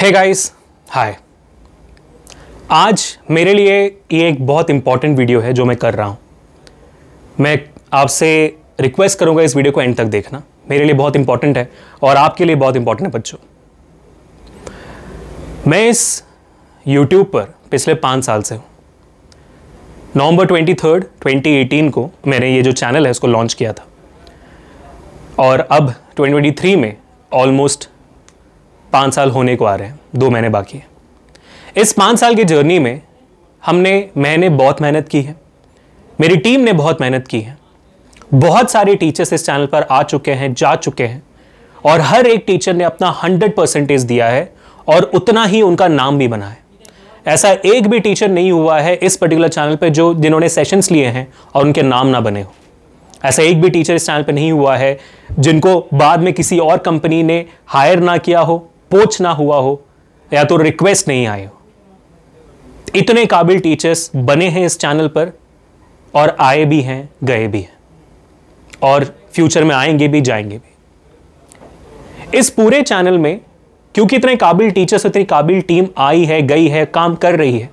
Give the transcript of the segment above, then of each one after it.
Hey guys hi आज मेरे लिए ये एक बहुत इंपॉर्टेंट वीडियो है जो मैं कर रहा हूँ मैं आपसे रिक्वेस्ट करूँगा इस वीडियो को एंड तक देखना मेरे लिए बहुत इंपॉर्टेंट है और आपके लिए बहुत इंपॉर्टेंट है बच्चों मैं इस यूट्यूब पर पिछले पाँच साल से हूँ नवंबर ट्वेंटी थर्ड ट्वेंटी को मैंने ये जो चैनल है उसको लॉन्च किया था और अब 2023 में ऑलमोस्ट पाँच साल होने को आ रहे हैं दो महीने बाकी है इस पाँच साल की जर्नी में हमने मैंने बहुत मेहनत की है मेरी टीम ने बहुत मेहनत की है बहुत सारे टीचर्स इस चैनल पर आ चुके हैं जा चुके हैं और हर एक टीचर ने अपना हंड्रेड परसेंटेज दिया है और उतना ही उनका नाम भी बना है ऐसा एक भी टीचर नहीं हुआ है इस पर्टिकुलर चैनल पर जो जिन्होंने सेशंस लिए हैं और उनके नाम ना बने हो ऐसा एक भी टीचर इस चैनल पर नहीं हुआ है जिनको बाद में किसी और कंपनी ने हायर ना किया हो पोच ना हुआ हो या तो रिक्वेस्ट नहीं आए हो इतने काबिल टीचर्स बने हैं इस चैनल पर और आए भी हैं गए भी हैं और फ्यूचर में आएंगे भी जाएंगे भी इस पूरे चैनल में क्योंकि इतने काबिल टीचर्स इतनी काबिल टीम आई है गई है काम कर रही है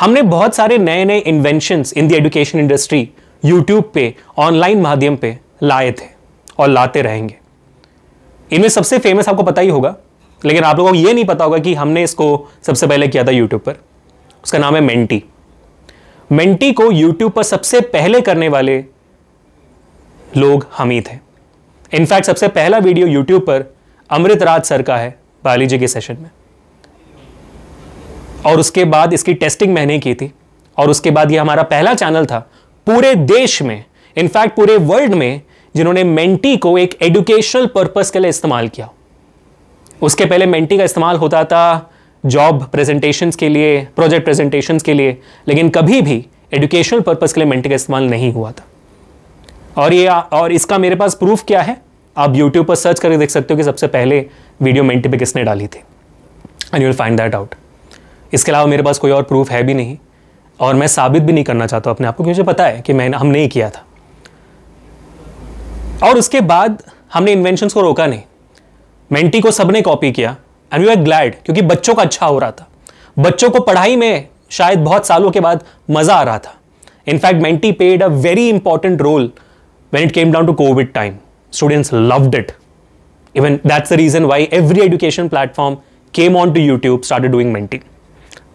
हमने बहुत सारे नए नए invention in the education industry YouTube पे ऑनलाइन माध्यम पे लाए थे और लाते रहेंगे इनमें सबसे फेमस आपको पता ही होगा लेकिन आप लोगों को ये नहीं पता होगा कि हमने इसको सबसे पहले किया था यूट्यूब पर उसका नाम है मेंटी मेंटी को यूट्यूब पर सबसे पहले करने वाले लोग हम ही थे इनफैक्ट सबसे पहला वीडियो यूट्यूब पर अमृत राज सर का है जी के सेशन में और उसके बाद इसकी टेस्टिंग मैंने की थी और उसके बाद ये हमारा पहला चैनल था पूरे देश में इनफैक्ट पूरे वर्ल्ड में जिन्होंने मेंटी को एक एडुकेशनल पर्पस के लिए इस्तेमाल किया उसके पहले मेंटी का इस्तेमाल होता था जॉब प्रेजेंटेशंस के लिए प्रोजेक्ट प्रेजेंटेशंस के लिए लेकिन कभी भी एजुकेशनल पर्पस के लिए मेंटी का इस्तेमाल नहीं हुआ था और ये और इसका मेरे पास प्रूफ क्या है आप यूट्यूब पर सर्च करके देख सकते हो कि सबसे पहले वीडियो मेंटी पे किसने डाली थी and you will find that out इसके अलावा मेरे पास कोई और प्रूफ है भी नहीं और मैं साबित भी नहीं करना चाहता अपने आप को क्योंकि मुझे पता है कि मैंने हम नहीं किया था और उसके बाद हमने इन्वेंशंस को रोका नहीं मेंटी को सबने कॉपी किया एंड वी आर ग्लैड क्योंकि बच्चों का अच्छा हो रहा था बच्चों को पढ़ाई में शायद बहुत सालों के बाद मजा आ रहा था in fact Menti paid a very important role when it came down to covid time students loved it even that's the reason why every education platform came on to YouTube start doing Menti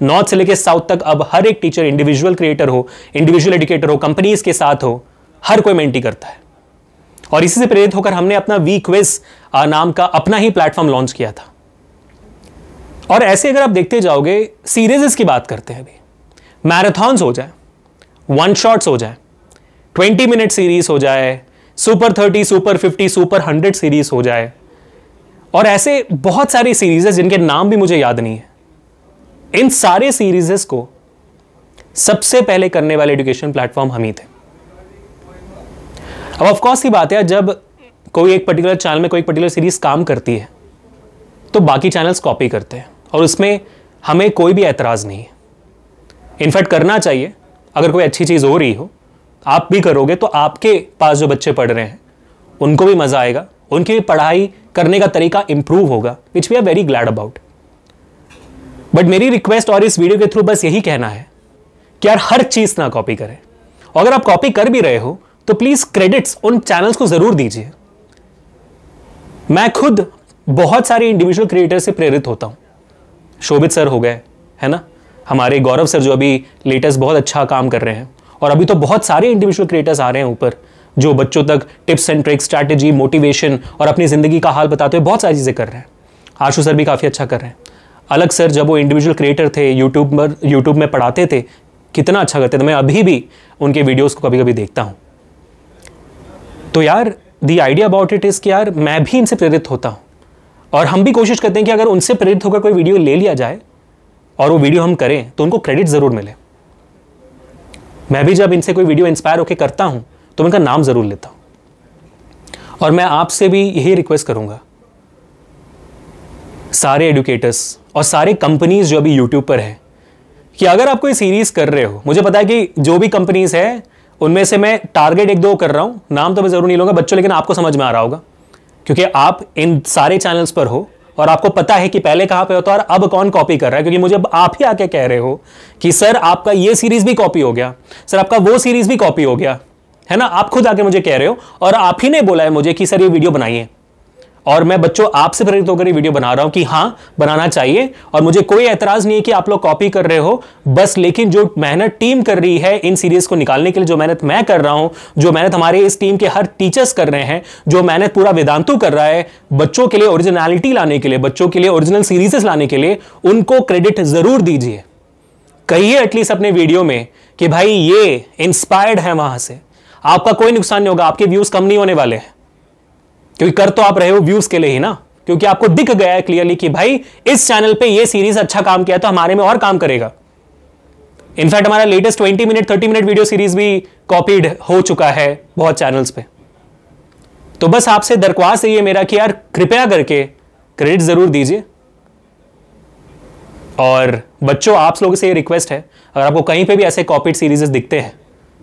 north से लेकर south तक अब हर एक teacher individual creator हो individual educator हो companies के साथ हो हर कोई मेंटी करता है और इसी से प्रेरित होकर हमने अपना वी क्विज नाम का अपना ही प्लेटफॉर्म लॉन्च किया था और ऐसे अगर आप देखते जाओगे सीरीजेस की बात करते हैं अभी मैराथॉन्स हो जाए वन शॉट्स हो जाए ट्वेंटी मिनट सीरीज हो जाए super thirty super fifty super hundred series हो जाए और ऐसे बहुत सारी सीरीजेस जिनके नाम भी मुझे याद नहीं है इन सारे सीरीजेस को सबसे पहले करने वाले एजुकेशन प्लेटफॉर्म हम ही थे अब ऑफकोर्स की बात है जब कोई एक पर्टिकुलर चैनल में कोई पर्टिकुलर सीरीज काम करती है तो बाकी चैनल्स कॉपी करते हैं और उसमें हमें कोई भी एतराज़ नहीं है इनफैक्ट करना चाहिए अगर कोई अच्छी चीज़ हो रही हो आप भी करोगे तो आपके पास जो बच्चे पढ़ रहे हैं उनको भी मज़ा आएगा उनकी भी पढ़ाई करने का तरीका इम्प्रूव होगा which we are very glad about but मेरी रिक्वेस्ट और इस वीडियो के थ्रू बस यही कहना है कि यार हर चीज़ ना कॉपी करें और अगर आप कॉपी कर भी रहे हो तो प्लीज क्रेडिट्स उन चैनल्स को जरूर दीजिए मैं खुद बहुत सारे इंडिविजुअल क्रिएटर से प्रेरित होता हूं शोभित सर हो गए है ना हमारे गौरव सर जो अभी लेटेस्ट बहुत अच्छा काम कर रहे हैं और अभी तो बहुत सारे इंडिविजुअल क्रिएटर्स आ रहे हैं ऊपर जो बच्चों तक tips and tricks strategy motivation और अपनी ज़िंदगी का हाल बताते हुए बहुत सारी चीज़ें कर रहे हैं आशु सर भी काफ़ी अच्छा कर रहे हैं अलग सर जब वो इंडिविजुअल क्रिएटर थे यूट्यूब पर यूट्यूब में पढ़ाते थे कितना अच्छा करते थे मैं अभी भी उनके वीडियोज़ को कभी कभी देखता हूँ तो यार the idea about it is कि यार मैं भी इनसे प्रेरित होता हूँ और हम भी कोशिश करते हैं कि अगर उनसे प्रेरित होकर कोई वीडियो ले लिया जाए और वो वीडियो हम करें तो उनको क्रेडिट ज़रूर मिले मैं भी जब इनसे कोई वीडियो इंस्पायर होकर करता हूँ तो मैं उनका नाम ज़रूर लेता हूँ और मैं आपसे भी यही रिक्वेस्ट करूँगा सारे एडुकेटर्स और सारे कंपनीज जो अभी यूट्यूब पर हैं कि अगर आप कोई सीरीज़ कर रहे हो मुझे पता है कि जो भी कंपनीज़ है उनमें से मैं टारगेट एक दो कर रहा हूँ नाम तो मैं ज़रूर नहीं लूँगा बच्चों लेकिन आपको समझ में आ रहा होगा क्योंकि आप इन सारे चैनल्स पर हो और आपको पता है कि पहले कहाँ पे होता तो है और अब कौन कॉपी कर रहा है क्योंकि मुझे अब आप ही आके कह रहे हो कि सर आपका ये सीरीज भी कॉपी हो गया सर आपका वो सीरीज भी कॉपी हो गया है ना आप खुद आके मुझे कह रहे हो और आप ही ने बोला है मुझे कि सर ये वीडियो बनाइए और मैं बच्चों आपसे प्रेरित होकर ये वीडियो बना रहा हूं कि हाँ बनाना चाहिए और मुझे कोई एतराज नहीं है कि आप लोग कॉपी कर रहे हो बस लेकिन जो मेहनत टीम कर रही है इन सीरीज को निकालने के लिए जो मेहनत मैं कर रहा हूं जो मेहनत हमारे इस टीम के हर टीचर्स कर रहे हैं जो मेहनत पूरा वेदांतु कर रहा है बच्चों के लिए ओरिजिनलिटी लाने के लिए बच्चों के लिए ओरिजिनल सीरीजेस लाने के लिए उनको क्रेडिट जरूर दीजिए कहिए एटलीस्ट अपने वीडियो में कि भाई ये इंस्पायर्ड है वहां से आपका कोई नुकसान नहीं होगा आपके व्यूज कम नहीं होने वाले हैं क्योंकि कर तो आप रहे हो व्यूज के लिए ही ना क्योंकि आपको दिख गया है क्लियरली कि भाई इस चैनल पे ये सीरीज अच्छा काम किया तो हमारे में और काम करेगा इनफैक्ट हमारा latest 20 minute 30 minute video series भी कॉपीड हो चुका है बहुत चैनल्स पे तो बस आपसे दरख्वास्त है ये मेरा कि यार कृपया करके क्रेडिट जरूर दीजिए और बच्चों आप लोगों से ये रिक्वेस्ट है अगर आपको कहीं पे भी ऐसे कॉपीड सीरीजेस दिखते हैं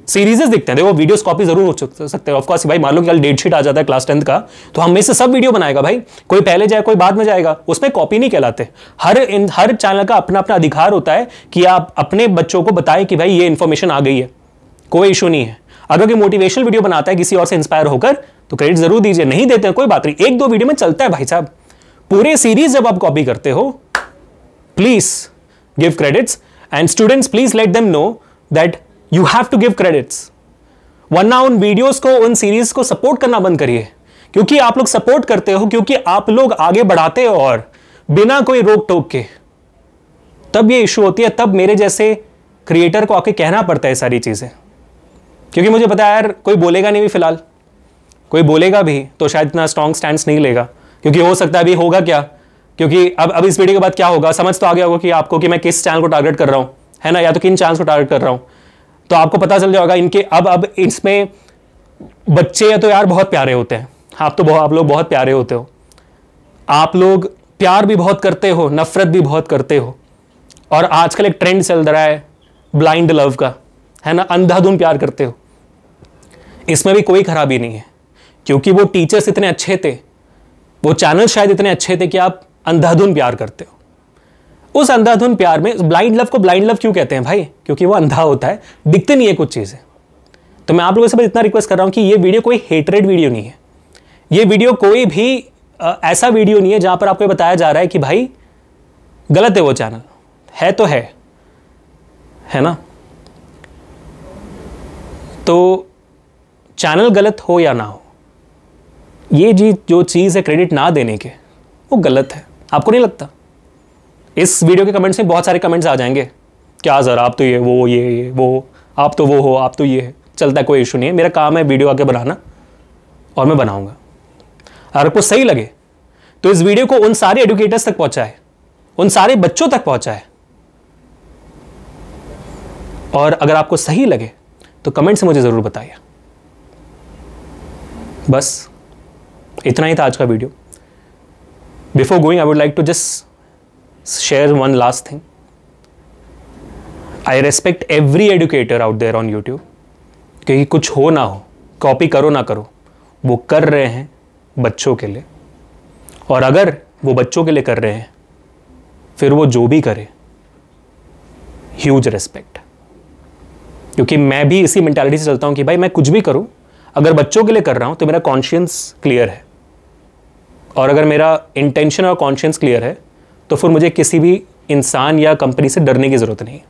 सीरीजेस दिखते हैं देखो वीडियोस कॉपी जरूर हो सकते हैं ऑफकोर्स भाई मान लो कल डेट शीट आ जाता है क्लास टेंथ का तो हम में से सब वीडियो बनाएगा भाई कोई पहले जाए कोई बाद में जाएगा उसमें कॉपी नहीं कहलाते हर इन हर चैनल का अपना अपना अधिकार होता है कि आप अपने बच्चों को बताएं कि भाई ये इन्फॉर्मेशन आ गई है कोई इशू नहीं है अगर कोई मोटिवेशनल वीडियो बनाता है किसी और से इंस्पायर होकर तो क्रेडिट जरूर दीजिए नहीं देते कोई बात नहीं एक दो वीडियो में चलता है भाई साहब पूरे सीरीज जब आप कॉपी करते हो please give credits and students please let them know that you have to give credits वरना उन वीडियोस को उन सीरीज को सपोर्ट करना बंद करिए क्योंकि आप लोग सपोर्ट करते हो क्योंकि आप लोग आगे बढ़ाते हो और बिना कोई रोक टोक के तब ये इशू होती है तब मेरे जैसे क्रिएटर को आके कहना पड़ता है सारी चीज़ें क्योंकि मुझे पता है यार कोई बोलेगा नहीं भी फिलहाल कोई बोलेगा भी तो शायद इतना स्ट्रॉन्ग स्टैंड नहीं लेगा क्योंकि हो सकता है अभी होगा क्या क्योंकि अब अब इस वीडियो के बाद क्या होगा समझ तो आ गया होगा कि आपको कि मैं किस चैनल को टारगेट कर रहा हूं है ना या तो किन चैनल को टारगेट कर रहा हूं तो आपको पता चल जाएगा इनके अब अब इसमें बच्चे या तो यार बहुत प्यारे होते हैं आप तो आप लोग बहुत प्यारे होते हो आप लोग प्यार भी बहुत करते हो नफरत भी बहुत करते हो और आजकल एक ट्रेंड चल रहा है ब्लाइंड लव का है ना अंधाधुन प्यार करते हो इसमें भी कोई खराबी नहीं है क्योंकि वो टीचर्स इतने अच्छे थे वो चैनल शायद इतने अच्छे थे कि आप अंधाधुन प्यार करते हो उस अंधाधुन प्यार में ब्लाइंड लव को ब्लाइंड लव क्यों कहते हैं भाई क्योंकि वो अंधा होता है दिखते नहीं है कुछ चीज़ें तो मैं आप लोगों से बस इतना रिक्वेस्ट कर रहा हूं कि ये वीडियो कोई हेटरेड वीडियो नहीं है ये वीडियो कोई भी ऐसा वीडियो नहीं है जहां पर आपको बताया जा रहा है कि भाई गलत है वो चैनल है तो है है ना तो चैनल गलत हो या ना हो ये जी जो चीज़ है क्रेडिट ना देने के वो गलत है आपको नहीं लगता इस वीडियो के कमेंट्स में बहुत सारे कमेंट्स आ जाएंगे क्या सर आप तो ये वो ये ये वो आप तो वो हो आप तो ये है चलता है कोई इशू नहीं है मेरा काम है वीडियो आके बनाना और मैं बनाऊंगा अगर आपको सही लगे तो इस वीडियो को उन सारे एडुकेटर्स तक पहुंचाए उन सारे बच्चों तक पहुंचाए और अगर आपको सही लगे तो कमेंट से मुझे ज़रूर बताइए बस इतना ही था आज का video before going I would like to just share one last thing. I respect every educator out there on YouTube क्योंकि कुछ हो ना हो कॉपी करो ना करो वो कर रहे हैं बच्चों के लिए और अगर वो बच्चों के लिए कर रहे हैं फिर वो जो भी करे ह्यूज रेस्पेक्ट क्योंकि मैं भी इसी मेंटालिटी से चलता हूं कि भाई मैं कुछ भी करूँ अगर बच्चों के लिए कर रहा हूं तो मेरा कॉन्शियंस क्लियर है और अगर मेरा इंटेंशन और कॉन्शियंस क्लियर है तो फिर मुझे किसी भी इंसान या कंपनी से डरने की ज़रूरत नहीं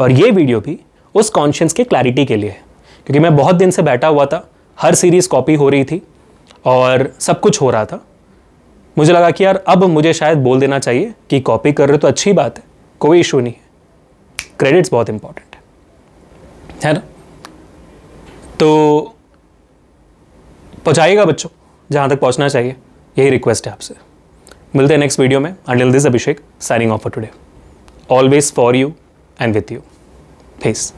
और ये वीडियो भी उस कॉन्शियस के क्लैरिटी के लिए है क्योंकि मैं बहुत दिन से बैठा हुआ था हर सीरीज़ कॉपी हो रही थी और सब कुछ हो रहा था मुझे लगा कि यार अब मुझे शायद बोल देना चाहिए कि कॉपी कर रहे हो तो अच्छी बात है कोई इशू नहीं है क्रेडिट्स बहुत इंपॉर्टेंट है है ना तो पहुँचाइएगा बच्चों जहाँ तक पहुँचना चाहिए यही रिक्वेस्ट है आपसे मिलते हैं नेक्स्ट वीडियो में अंडिल this Abhishek signing off for today always for you and with you face